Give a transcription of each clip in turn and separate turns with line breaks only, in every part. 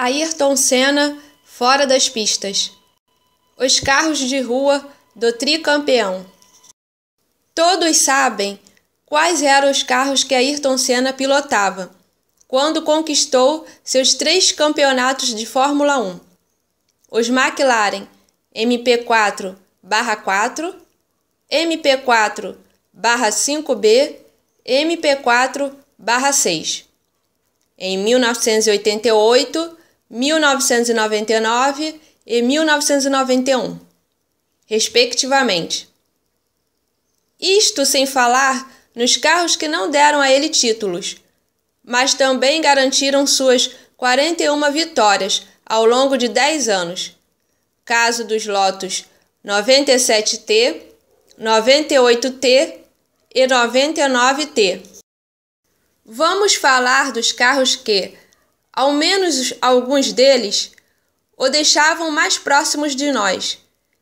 Ayrton Senna fora das pistas. Os carros de rua do tricampeão. Todos sabem quais eram os carros que Ayrton Senna pilotava quando conquistou seus três campeonatos de Fórmula 1. Os McLaren MP4/4, MP4/5B, MP4/6. Em 1988, 1999 e 1991, respectivamente. Isto sem falar nos carros que não deram a ele títulos, mas também garantiram suas 41 vitórias ao longo de 10 anos. Caso dos lotos 97T, 98T e 99T. Vamos falar dos carros que ao menos alguns deles, o deixavam mais próximos de nós,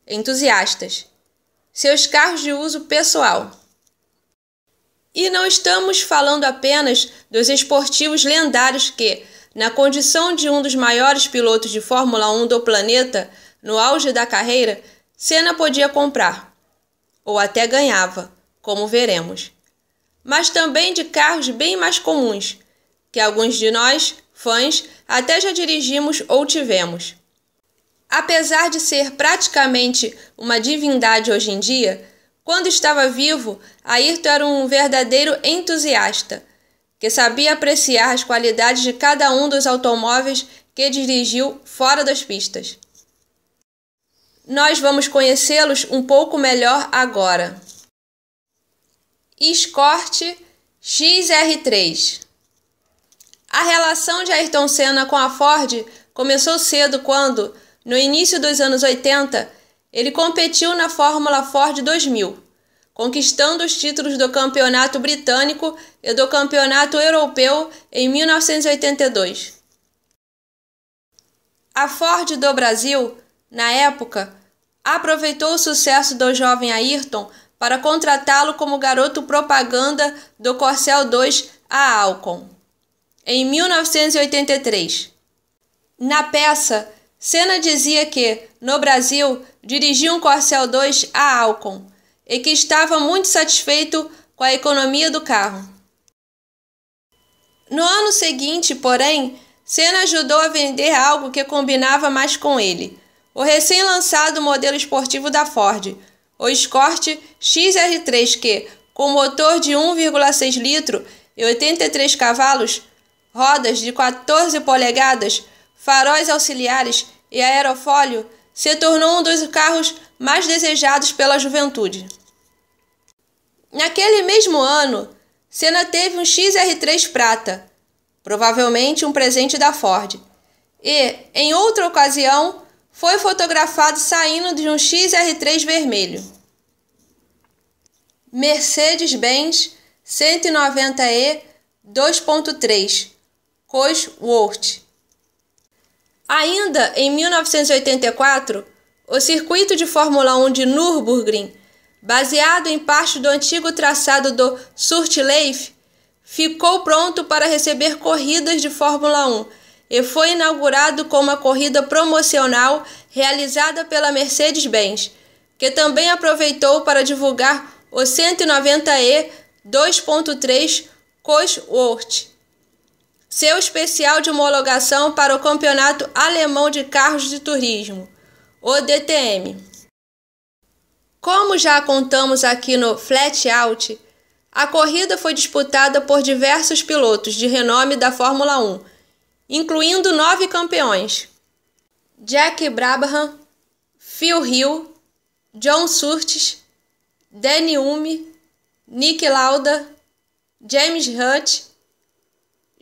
entusiastas, seus carros de uso pessoal. E não estamos falando apenas dos esportivos lendários que, na condição de um dos maiores pilotos de Fórmula 1 do planeta, no auge da carreira, Senna podia comprar, ou até ganhava, como veremos. Mas também de carros bem mais comuns, que alguns de nós fãs, até já dirigimos ou tivemos. Apesar de ser praticamente uma divindade hoje em dia, quando estava vivo, Ayrton era um verdadeiro entusiasta, que sabia apreciar as qualidades de cada um dos automóveis que dirigiu fora das pistas. Nós vamos conhecê-los um pouco melhor agora. Escort XR3 a relação de Ayrton Senna com a Ford começou cedo quando, no início dos anos 80, ele competiu na Fórmula Ford 2000, conquistando os títulos do Campeonato Britânico e do Campeonato Europeu em 1982. A Ford do Brasil, na época, aproveitou o sucesso do jovem Ayrton para contratá-lo como garoto propaganda do Corcel 2 a Alcon em 1983. Na peça, Senna dizia que, no Brasil, dirigia um Corcel 2 a Alcon e que estava muito satisfeito com a economia do carro. No ano seguinte, porém, Senna ajudou a vender algo que combinava mais com ele: o recém-lançado modelo esportivo da Ford, o Escort XR3, que, com motor de 1,6 litro e 83 cavalos, rodas de 14 polegadas, faróis auxiliares e aerofólio, se tornou um dos carros mais desejados pela juventude. Naquele mesmo ano, Senna teve um XR3 prata, provavelmente um presente da Ford, e, em outra ocasião, foi fotografado saindo de um XR3 vermelho. Mercedes-Benz 190E 2.3 Cosworth. Ainda em 1984, o circuito de Fórmula 1 de Nürburgring, baseado em parte do antigo traçado do Surtleif, ficou pronto para receber corridas de Fórmula 1 e foi inaugurado com uma corrida promocional realizada pela Mercedes-Benz, que também aproveitou para divulgar o 190E 2.3 Cosworth seu especial de homologação para o Campeonato Alemão de Carros de Turismo, o DTM. Como já contamos aqui no Flat Out, a corrida foi disputada por diversos pilotos de renome da Fórmula 1, incluindo nove campeões: Jack Brabham, Phil Hill, John Surtees, Danny Ume, Nick Lauda, James Hutt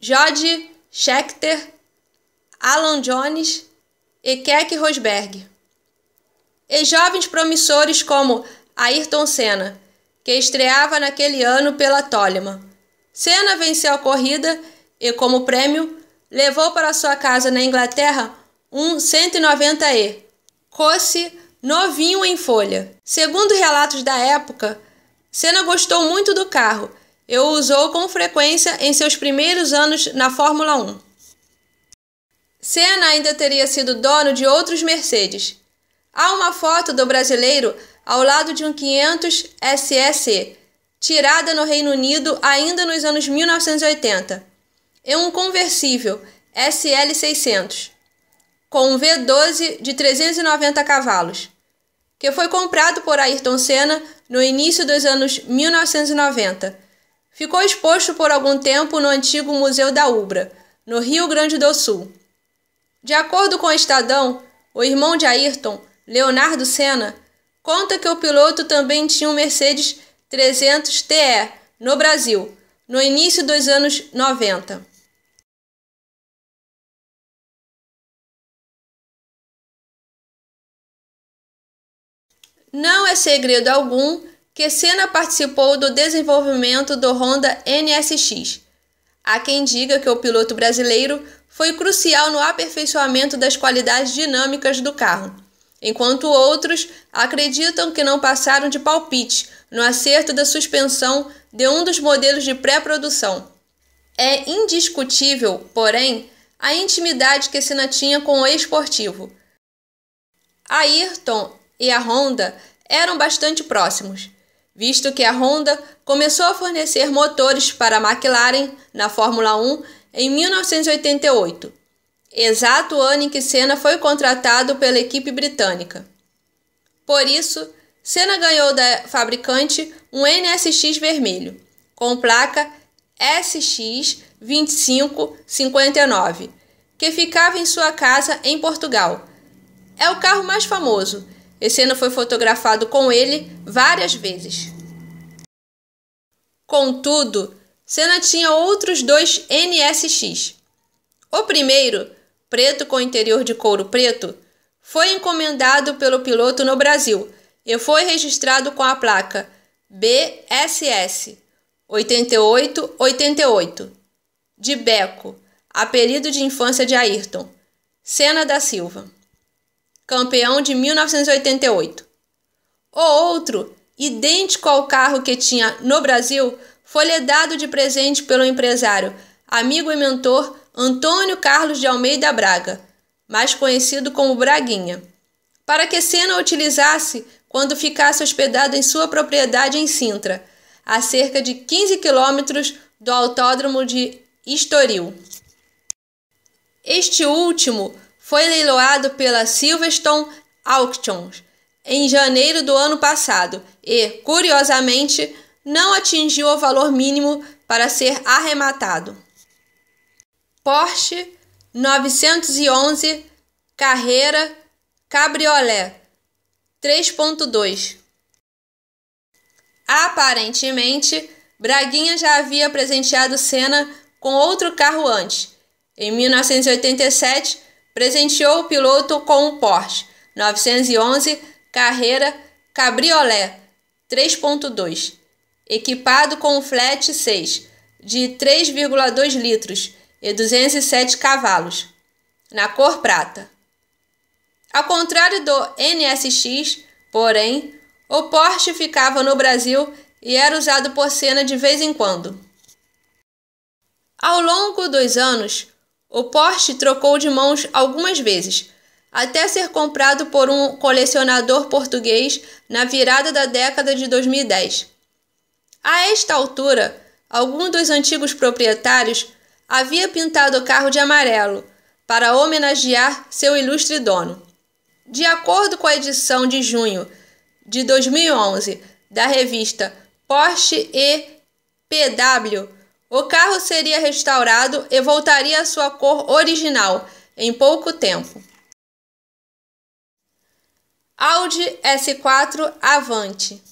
Jody Schechter, Alan Jones e Keck Rosberg. E jovens promissores como Ayrton Senna, que estreava naquele ano pela Tolima. Senna venceu a corrida e, como prêmio, levou para sua casa na Inglaterra um 190E, coce novinho em folha. Segundo relatos da época, Senna gostou muito do carro eu usou com frequência em seus primeiros anos na Fórmula 1. Senna ainda teria sido dono de outros Mercedes. Há uma foto do brasileiro ao lado de um 500 SEC, tirada no Reino Unido ainda nos anos 1980, em um conversível SL600, com um V12 de 390 cavalos, que foi comprado por Ayrton Senna no início dos anos 1990 Ficou exposto por algum tempo no antigo Museu da Ubra, no Rio Grande do Sul. De acordo com o Estadão, o irmão de Ayrton, Leonardo Senna, conta que o piloto também tinha um Mercedes 300 TE no Brasil, no início dos anos 90. Não é segredo algum que Senna participou do desenvolvimento do Honda NSX. Há quem diga que o piloto brasileiro foi crucial no aperfeiçoamento das qualidades dinâmicas do carro, enquanto outros acreditam que não passaram de palpite no acerto da suspensão de um dos modelos de pré-produção. É indiscutível, porém, a intimidade que Senna tinha com o esportivo. A Ayrton e a Honda eram bastante próximos visto que a Honda começou a fornecer motores para a McLaren na Fórmula 1 em 1988, exato ano em que Senna foi contratado pela equipe britânica. Por isso, Senna ganhou da fabricante um NSX vermelho, com placa SX2559, que ficava em sua casa em Portugal. É o carro mais famoso esse ano foi fotografado com ele várias vezes. Contudo, Senna tinha outros dois NSX. O primeiro, preto com interior de couro preto, foi encomendado pelo piloto no Brasil e foi registrado com a placa BSS 8888, de Beco, apelido de infância de Ayrton, Senna da Silva campeão de 1988. O outro, idêntico ao carro que tinha no Brasil, foi lhe dado de presente pelo empresário, amigo e mentor Antônio Carlos de Almeida Braga, mais conhecido como Braguinha, para que Senna utilizasse quando ficasse hospedado em sua propriedade em Sintra, a cerca de 15 quilômetros do autódromo de Estoril. Este último foi leiloado pela Silverstone Auctions em janeiro do ano passado e, curiosamente, não atingiu o valor mínimo para ser arrematado. Porsche 911 Carreira Cabriolet 3.2 Aparentemente, Braguinha já havia presenteado Senna com outro carro antes. Em 1987, presenteou o piloto com um Porsche 911 Carreira Cabriolet 3.2, equipado com um flat 6 de 3,2 litros e 207 cavalos, na cor prata. Ao contrário do NSX, porém, o Porsche ficava no Brasil e era usado por Senna de vez em quando. Ao longo dos anos, o Porsche trocou de mãos algumas vezes, até ser comprado por um colecionador português na virada da década de 2010. A esta altura, algum dos antigos proprietários havia pintado o carro de amarelo para homenagear seu ilustre dono. De acordo com a edição de junho de 2011 da revista Porsche e PW, o carro seria restaurado e voltaria à sua cor original em pouco tempo. Audi S4 Avante.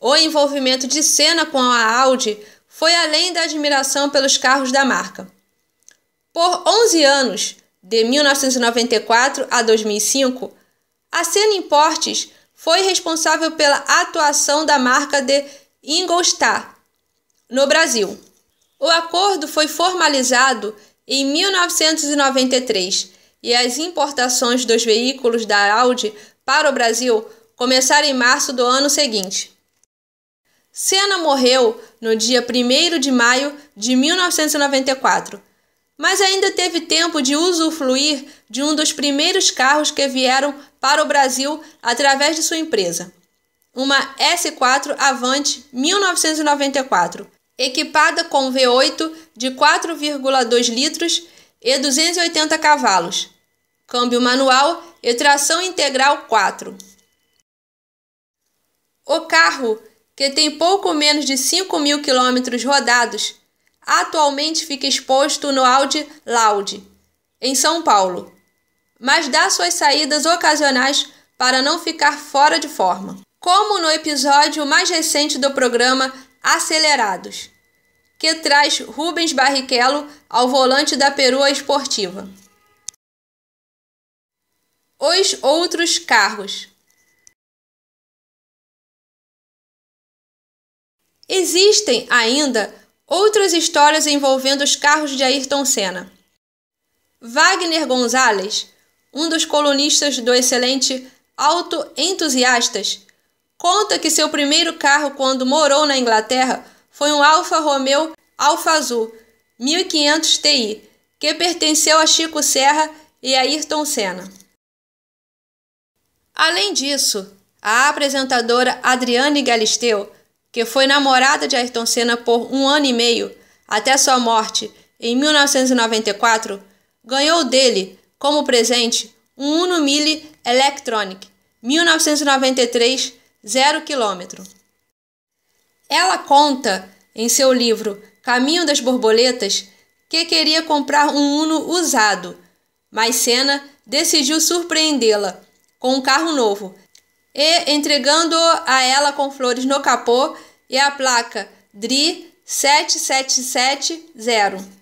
O envolvimento de Senna com a Audi foi além da admiração pelos carros da marca. Por 11 anos, de 1994 a 2005, a Senna Importes foi responsável pela atuação da marca de Ingolstadt, no Brasil. O acordo foi formalizado em 1993 e as importações dos veículos da Audi para o Brasil começaram em março do ano seguinte. Senna morreu no dia 1 de maio de 1994, mas ainda teve tempo de usufruir de um dos primeiros carros que vieram para o Brasil através de sua empresa uma S4 Avante 1994, equipada com V8 de 4,2 litros e 280 cavalos, câmbio manual e tração integral 4. O carro, que tem pouco menos de 5 mil quilômetros rodados, atualmente fica exposto no Audi Loud, em São Paulo, mas dá suas saídas ocasionais para não ficar fora de forma como no episódio mais recente do programa Acelerados, que traz Rubens Barrichello ao volante da perua esportiva. Os outros carros. Existem ainda outras histórias envolvendo os carros de Ayrton Senna. Wagner Gonzalez, um dos colunistas do excelente Auto Entusiastas, conta que seu primeiro carro quando morou na Inglaterra foi um Alfa Romeo Alfa Azul 1500 Ti, que pertenceu a Chico Serra e Ayrton Senna. Além disso, a apresentadora Adriane Galisteu, que foi namorada de Ayrton Senna por um ano e meio, até sua morte, em 1994, ganhou dele, como presente, um Uno Mille Electronic 1993 zero quilômetro. Ela conta em seu livro Caminho das Borboletas que queria comprar um Uno usado, mas Senna decidiu surpreendê-la com um carro novo e entregando-o a ela com flores no capô e a placa DRI 7770.